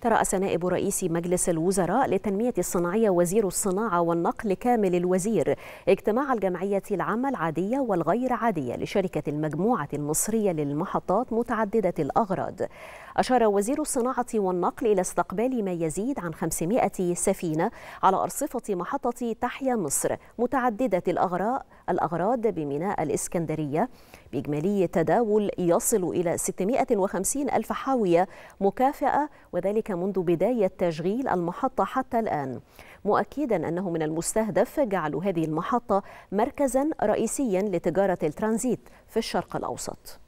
ترأس نائب رئيس مجلس الوزراء للتنمية الصناعية وزير الصناعة والنقل كامل الوزير اجتماع الجمعية العامة العادية والغير عادية لشركة المجموعة المصرية للمحطات متعددة الأغراض أشار وزير الصناعة والنقل إلى استقبال ما يزيد عن 500 سفينة على أرصفة محطة تحيا مصر متعددة الأغراض الأغراض بميناء الإسكندرية بإجمالي تداول يصل إلى 650 ألف حاوية مكافئة وذلك منذ بداية تشغيل المحطة حتى الآن مؤكدا أنه من المستهدف جعل هذه المحطة مركزا رئيسيا لتجارة الترانزيت في الشرق الأوسط